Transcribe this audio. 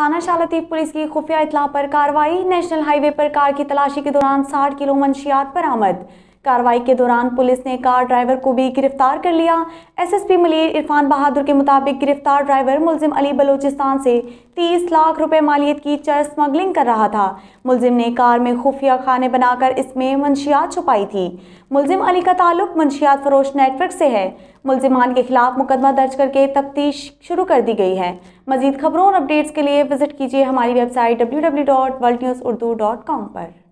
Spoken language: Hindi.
थाना शालातीत पुलिस की खुफिया इतला पर कार्रवाई नेशनल हाईवे पर कार की तलाशी के दौरान साठ किलो मंशियात बरामद कार्रवाई के दौरान पुलिस ने कार ड्राइवर को भी गिरफ्तार कर लिया एसएसपी मलिर इरफान बहादुर के मुताबिक गिरफ्तार ड्राइवर मुलजिम अली बलूचिस्तान से 30 लाख रुपए मालियत की चर स्मगलिंग कर रहा था मुलजिम ने कार में खुफिया खाने बनाकर इसमें मंशियात छुपाई थी मुलजिम अली का ताल्लुक मंशियात फरोश नेटवर्क से है मुलजिमान के खिलाफ मुकदमा दर्ज करके तफ्तीश शुरू कर दी गई है मजीद खबरों और अपडेट्स के लिए विजिट कीजिए हमारी वेबसाइट डब्ल्यू पर